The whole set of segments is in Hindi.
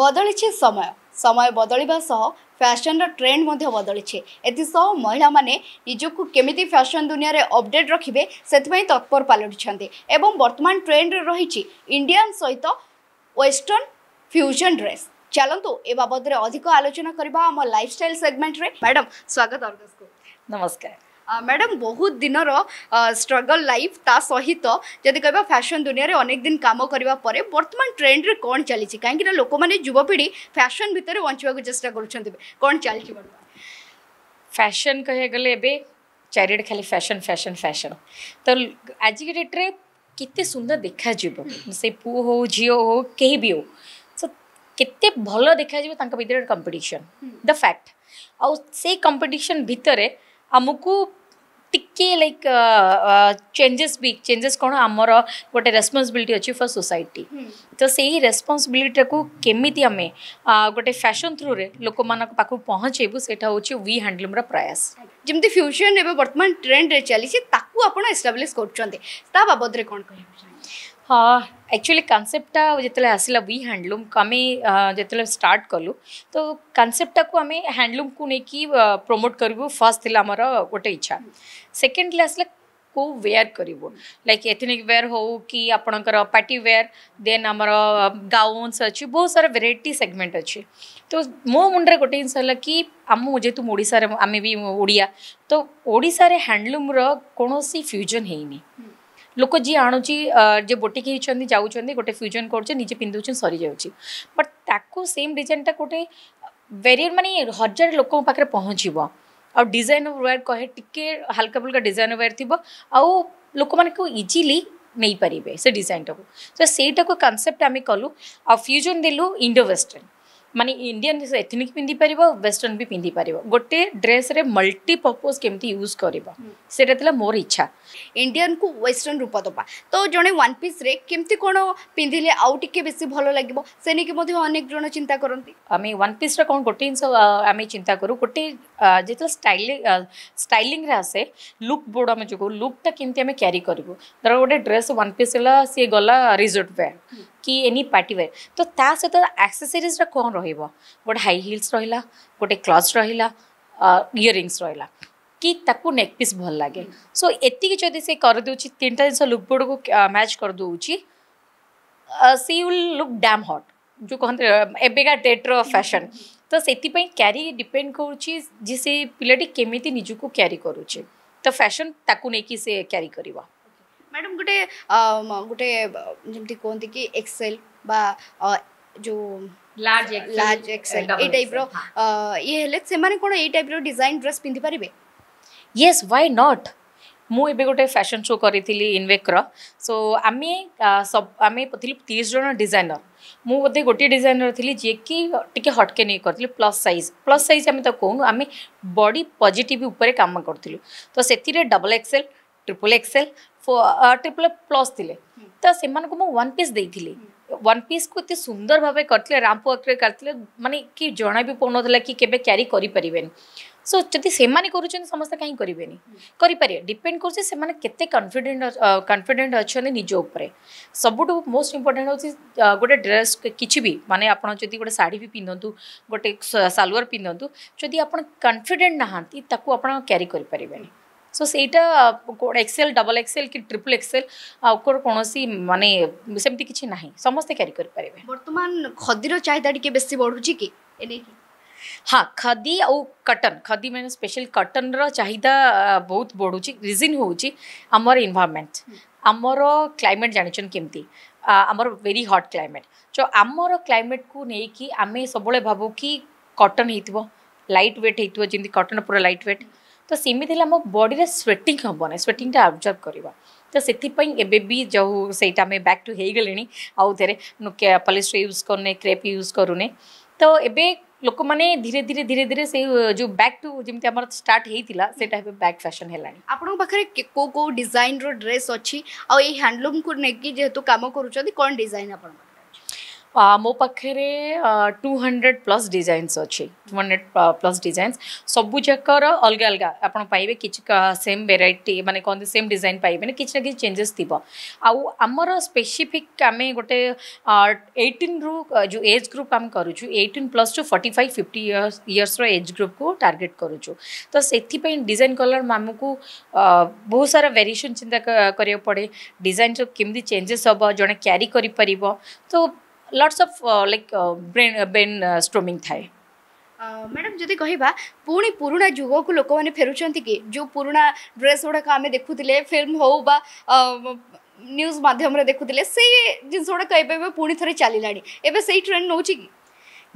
ବଦଳିଛି ସମୟ ସମୟ ବଦଳିବା ସହ ଫ୍ୟାସନର ଟ୍ରେଣ୍ଡ ମଧ୍ୟ ବଦଳିଛି ଏଥିସହ ମହିଳାମାନେ ନିଜକୁ କେମିତି ଫ୍ୟାସନ ଦୁନିଆରେ ଅପଡେଟ୍ ରଖିବେ ସେଥିପାଇଁ ତତ୍ପର ପାଲଟିଛନ୍ତି ଏବଂ ବର୍ତ୍ତମାନ ଟ୍ରେଣ୍ଡରେ ରହିଛି ଇଣ୍ଡିଆନ୍ ସହିତ ୱେଷ୍ଟର୍ଣ୍ଣ ଫ୍ୟୁଜନ୍ ଡ୍ରେସ୍ ଚାଲନ୍ତୁ ଏ ବାବଦରେ ଅଧିକ ଆଲୋଚନା କରିବା ଆମ ଲାଇଫଷ୍ଟାଇଲ୍ ସେଗମେଣ୍ଟରେ ମ୍ୟାଡ଼ାମ୍ ସ୍ୱାଗତ ଅର୍ଗସ୍କୁ ନମସ୍କାର ମ୍ୟାଡ଼ାମ୍ ବହୁତ ଦିନର ଷ୍ଟ୍ରଗଲ୍ ଲାଇଫ୍ ତା ସହିତ ଯଦି କହିବା ଫ୍ୟାସନ୍ ଦୁନିଆରେ ଅନେକ ଦିନ କାମ କରିବା ପରେ ବର୍ତ୍ତମାନ ଟ୍ରେଣ୍ଡରେ କ'ଣ ଚାଲିଛି କାହିଁକିନା ଲୋକମାନେ ଯୁବପିଢ଼ି ଫ୍ୟାସନ୍ ଭିତରେ ବଞ୍ଚିବାକୁ ଚେଷ୍ଟା କରୁଛନ୍ତି କ'ଣ ଚାଲିଛି ବର୍ତ୍ତମାନ ଫ୍ୟାସନ୍ କହିବାକୁ ଗଲେ ଏବେ ଚାରିଆଡ଼େ ଖାଲି ଫ୍ୟାସନ୍ ଫ୍ୟାସନ୍ ଫ୍ୟାସନ୍ ତ ଆଜିକା ଡେଟ୍ରେ କେତେ ସୁନ୍ଦର ଦେଖାଯିବ ସେ ପୁଅ ହଉ ଝିଅ ହଉ କେହି ବି ହଉ ସୋ କେତେ ଭଲ ଦେଖାଯିବ ତାଙ୍କ ଭିତରେ କମ୍ପିଟିସନ୍ ଦ ଫ୍ୟାକ୍ଟ ଆଉ ସେଇ କମ୍ପିଟିସନ୍ ଭିତରେ ଆମକୁ ଟିକେ ଲାଇକ୍ ଚେଞ୍ଜେସ୍ ବି ଚେଞ୍ଜେସ୍ କ'ଣ ଆମର ଗୋଟେ ରେସ୍ପନ୍ସିବିଲିଟି ଅଛି ଫର୍ ସୋସାଇଟି ତ ସେଇ ରେସ୍ପନ୍ସିବିଲିଟିଟାକୁ କେମିତି ଆମେ ଗୋଟେ ଫ୍ୟାସନ୍ ଥ୍ରୁରେ ଲୋକମାନଙ୍କ ପାଖକୁ ପହଞ୍ଚେଇବୁ ସେଇଟା ହେଉଛି ୱି ହ୍ୟାଣ୍ଡଲୁମ୍ର ପ୍ରୟାସ ଯେମିତି ଫ୍ୟୁଜନ୍ ଏବେ ବର୍ତ୍ତମାନ ଟ୍ରେଣ୍ଡରେ ଚାଲିଛି ତାକୁ ଆପଣ ଏଷ୍ଟାବ୍ଲିଶ୍ କରୁଛନ୍ତି ତା ବାବଦରେ କ'ଣ କହିବେ ହଁ ଆକ୍ଚୁଆଲି କନସେପ୍ଟଟା ଯେତେବେଳେ ଆସିଲା ୱି ହ୍ୟାଣ୍ଡଲୁମ୍ ଆମେ ଯେତେବେଳେ ଷ୍ଟାର୍ଟ କଲୁ ତ କନସେପ୍ଟଟାକୁ ଆମେ ହ୍ୟାଣ୍ଡଲୁମ୍କୁ ନେଇକି ପ୍ରମୋଟ୍ କରିବୁ ଫାର୍ଷ୍ଟ ଥିଲା ଆମର ଗୋଟେ ଇଚ୍ଛା ସେକେଣ୍ଡଲି ଆସିଲା କେଉଁ ୱେୟାର୍ କରିବୁ ଲାଇକ୍ ଏଥନିକ୍ ୱେୟାର୍ ହେଉ କି ଆପଣଙ୍କର ପାର୍ଟି ୱେୟାର୍ ଦେନ୍ ଆମର ଗାଉନ୍ସ ଅଛି ବହୁତ ସାରା ଭେରାଇଟି ସେଗମେଣ୍ଟ ଅଛି ତ ମୋ ମୁଣ୍ଡରେ ଗୋଟେ ଜିନିଷ ହେଲା କି ଆମ ଯେହେତୁ ଓଡ଼ିଶାରେ ଆମେ ବି ଓଡ଼ିଆ ତ ଓଡ଼ିଶାରେ ହ୍ୟାଣ୍ଡଲୁମ୍ର କୌଣସି ଫ୍ୟୁଜନ୍ ହେଇନି लोक जी आणुच्च जे बोटिक गोटे फ्यूजन करे पिंधुन सरी जा बट ताको सेम डिजाइनटा गोटे वेरियर मानते हजार लोक पाखे पहुँचव आ डिजाइन वेयर कहे टी हाल्का फुल्का डिजाइन वेयर थी आउ लोक मानक इजिली नहीं पारे से डिजाइन टाक तो सहीटा कनसेप्ट आम कलु आ फ्यूजन देलु इंडो वेस्टर्न मानते इंडियान ड्रेस एथनिक पिंधि पार वेस्टर्न भी पिंधिपार गोटे ड्रेस रे मल्टी पर्पज केमती यूज करा था मोर इच्छा इंडियान को वेस्टर्न रूप दबा तो जड़े वन पीस केमती कौन पिंधिले आउ टे भल लगे से अनेक जन चिंता करती आम वन पीस रहा कौन गोटे जिन आम चिंता करूँ गोटे जो स्टाइल स्टाइलींग्रे आसे लुक बोर्ड आम जो लुकटा के क्यारि कर गोटे ड्रेस वन पीस है सी गला रिजोर्ट वेयर कि एनी पार्टीवेयर तो ता सहित एक्सेसरीज कौन रही गोटे हाई हिल्स रहा गोटे क्लच रहा इयरींगस रहा कि नेक पीस भल लगे सो एति जो से करदे तीन टा जिन लुक लुकबोर्ड को मैच करदे सी विल लुक डैम हट जो कहते एबिका डेट्र फैशन तो से क्यारि डिपेड कर पिलाटी केमी निजी क्यारि करुच्छे तो फैशन ताकू से क्यारि करवा मैडम गोटे गोटे जमी कहते कि एक्सेल जो लार्ज एक्सेल हाँ। ये कौन ये डिजाइन ड्रेस पिंधि पारे ये व्वे नट मुझे गोटे फैशन शो करी इनवेक्र सो आम सब आम तीस जन डिजाइनर मुझे गोटे डिजाइनर थी जी कि टी हटके नहीं कर प्लस सैज प्लस सैज आम तो कहूँ आम बड़ी पजिट काम करूँ तो से double XL triple XL triple plus थे तो से वन पीस दे वन पीस को इतने सुंदर भाव कर रामप वर्क मानते कि जहाँ भी पड़ ना कि केवे क्यारी सो जब से समस्त कहीं करें डिपेड करते कनफिडे कनफिडेट अच्छे निजर सब मोस्ट इंपोर्टाट हूँ गोटे ड्रेस किसी भी मानते आपड़ी गोटे शाढ़ी भी पिंधतु गोटे सालवर पिंधतु जदि आप कनफिडेट नहांती आप क्यारि करें सो सेटा एक्सएल डबल एक्सएल कि ट्रिपल एक्सेल कौन माने सेमती किसी ना समस्ते क्यारी करें बर्तमान खदीर चाहिदा टी बे बढ़ुच हाँ खदी आउ कटन खदी मैं स्पेशल कटन रहीदा बहुत बढ़ुच्च रिजन होमर इनभारमेंट आमर क्लैमेट जानचन केमती आम वेरी हट क्लैमेट तो आमर क्लैमेट को लेकिन आम सब भाव कि कटन हो लाइट वेट कटन पूरा लाइट वेट ତ ସେମିତି ହେଲେ ଆମ ବଡ଼ିରେ ସ୍ୱେଟିଂ ହେବନି ସ୍ୱେଟିଂଟା ଅବଜର୍ଭ କରିବା ତ ସେଥିପାଇଁ ଏବେ ବି ଯେଉଁ ସେଇଟା ଆମେ ବ୍ୟାକ୍ ଟୁ ହେଇଗଲେଣି ଆଉ ଥରେ ପଲିଷ୍ଟ୍ରି ୟୁଜ୍ କରୁନେ କ୍ରେପ୍ ୟୁଜ୍ କରୁନେ ତ ଏବେ ଲୋକମାନେ ଧୀରେ ଧୀରେ ଧୀରେ ଧୀରେ ସେଇ ଯେଉଁ ବ୍ୟାକ୍ ଟୁ ଯେମିତି ଆମର ଷ୍ଟାର୍ଟ ହେଇଥିଲା ସେଇଟା ଏବେ ବ୍ୟାକ୍ ଫ୍ୟାସନ୍ ହେଲାଣି ଆପଣଙ୍କ ପାଖରେ କେଉଁ କେଉଁ ଡିଜାଇନ୍ର ଡ୍ରେସ୍ ଅଛି ଆଉ ଏଇ ହ୍ୟାଣ୍ଡଲୁମ୍କୁ ନେଇକି ଯେହେତୁ କାମ କରୁଛନ୍ତି କ'ଣ ଡିଜାଇନ୍ ଆପଣଙ୍କର मो पाखे टू हंड्रेड प्लस डिजाइनस अच्छे टू हंड्रेड प्लस डिजाइनस सबूक अलग अलग आपे कि सेम भेर मानते कहते हैं सेम डिजाइन पाइबे कि चेंजेस थी आमर स्पेसीफिक आम गोटे एट्टन रु जो एज ग्रुप आम करूँ plus two 45 five fifty years रज ग्रुप को टार्गेट करुचु तो से डिजाइन कलर आमको बहुत सारा वेरिएशन चिंता करने पड़े डिजाइन सब कमी चेंजेस हम जो क्यारि तो lots of like brain brainstorming थाए मैडम जो कह पुणी पुराणा जुग को लोक मैंने फेरुंट कि जो पुराणा ड्रेस गुड़ाक आम देखुले फिल्म हो बा न्यूज मध्यम देखुले से जिनस गुड़ाक पुणी थे चल लाइन से ट्रेन नौ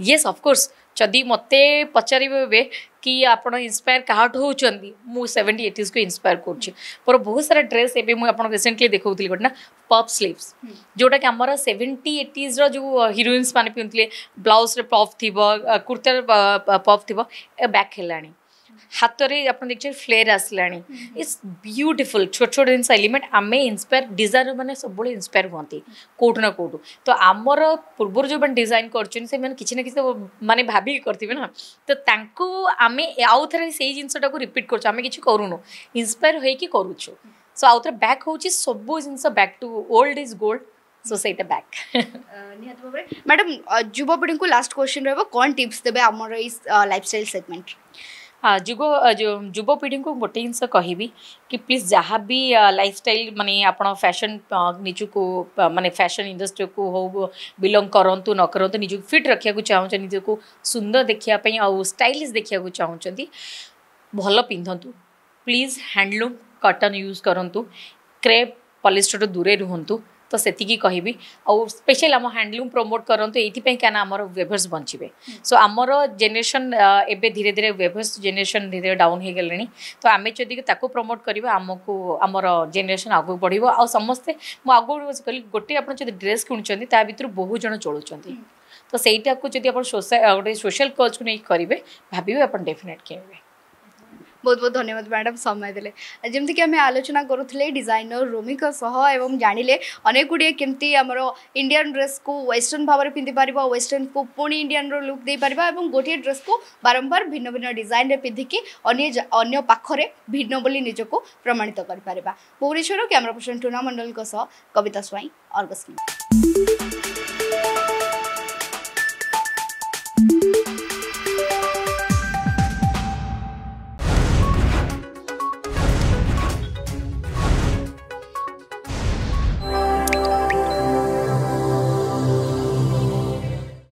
ୟେସ୍ ଅଫକୋର୍ସ ଯଦି ମୋତେ ପଚାରିବେ ଏବେ କି ଆପଣ ଇନ୍ସପାୟାର କାହାଠୁ ହେଉଛନ୍ତି ମୁଁ ସେଭେଣ୍ଟି ଏଟିଜ୍କୁ ଇନ୍ସପାୟାର କରୁଛି ମୋର ବହୁତ ସାରା ଡ୍ରେସ୍ ଏବେ ମୁଁ ଆପଣଙ୍କୁ ରିସେଣ୍ଟଲି ଦେଖାଉଥିଲି ଗୋଟେ ନା ପପ୍ ସ୍ଲିଭ୍ସ ଯେଉଁଟାକି ଆମର ସେଭେଣ୍ଟି ଏଟିଜ୍ର ଯେଉଁ ହିରୋଇନ୍ସ ମାନେ ପିନ୍ଧୁଥିଲେ ବ୍ଲାଉଜ୍ରେ ପପ୍ ଥିବ କୁର୍ତ୍ତାର ପପ୍ ଥିବ ବ୍ୟାକ୍ ହେଲାଣି ହାତରେ ଆପଣ ଦେଖିଛନ୍ତି ଫ୍ଲେର୍ ଆସିଲାଣି ଇଟ୍ସ ବ୍ୟୁଟିଫୁଲ୍ ଛୋଟ ଛୋଟ ଜିନିଷ ଏଲିମେଣ୍ଟ ଆମେ ଇନ୍ସପାୟାର ଡିଜାଇନର୍ ମାନେ ସବୁବେଳେ ଇନ୍ସପାୟାର ହୁଅନ୍ତି କେଉଁଠୁ ନା କେଉଁଠୁ ତ ଆମର ପୂର୍ବରୁ ଯେଉଁମାନେ ଡିଜାଇନ୍ କରୁଛନ୍ତି ସେମାନେ କିଛି ନା କିଛି ମାନେ ଭାବିକି କରିଥିବେ ନା ତ ତାଙ୍କୁ ଆମେ ଆଉ ଥରେ ସେଇ ଜିନିଷଟାକୁ ରିପିଟ୍ କରୁଛୁ ଆମେ କିଛି କରୁନୁ ଇନ୍ସପାୟାର ହୋଇକି କରୁଛୁ ସୋ ଆଉ ଥରେ ବ୍ୟାକ୍ ହେଉଛି ସବୁ ଜିନିଷ back to old is gold so ସେଇଟା ବ୍ୟାକ୍ ନିହାତି ଭାବରେ ମ୍ୟାଡ଼ାମ୍ ଯୁବପିଢ଼ିଙ୍କୁ ଲାଷ୍ଟ କ୍ୱେଶ୍ଚିନ୍ ରହିବ କ'ଣ ଟିପ୍ସ ଦେବେ ଆମର ଏଇ ଲାଇଫ୍ ଷ୍ଟାଇଲ୍ ସେଗମେଣ୍ଟ जुग युव पीढ़ी को गोटे जिनस कह कि प्लीज जहाँ भी लाइफ स्टाइल मानते फैशन निजुक मानते फैशन इंडस्ट्री को हो बिलंग करूँ न करूँ निजी फिट रखा चाहूँ निजी को सुंदर देखापी आटाइलीश देखा चाहूँ भल पिंधतु प्लीज हैंडलूम कटन यूज करूँ क्रेप पलिस्टर दूरे रुंतु तो से कह स्पेशल आम हैंडलूम प्रमोट करूँ ये क्या आम वेभर्स बचे सो आम जेनेसन एवं धीरे धीरे वेभर्स जेनेसन धीरे धीरे डाउन हो गले तो आम जदि प्रमोट करम जेनेसन आगे बढ़ो आ समस्ते मुझे कह गोटे आप ड्रेस कि बहुत जन चलुं तो सहीटा को सोशल कज को नहीं करेंगे भाव डेफिनेट किए বহুত বহুত ধন্যবাদ ম্যাডাম সময় দিলে জেমতি কি আমি আলোচনা করু থলে ডিজাইনার রোমিক সহ এবং জানিলে अनेकुडिया কিমতি আমরো ইন্ডিয়ান ড্রেস কো ওয়েস্টার্ন ভাবে পিন্দি পারিবো ওয়েস্টার্ন কো পূর্নি ইন্ডিয়ান রো লুক দেই পারিবো এবং গটি ড্রেস কো বারবার ভিন্ন ভিন্ন ডিজাইন রে পিধি কি অনিয় অন্য পাখরে ভিন্ন বলি নিজ কো প্রমাণিত করি পারিবা পুরেশর ক্যামেরা পশন টু মন্ডল কো সহ কবিতা স্বাই অর্গস্কিন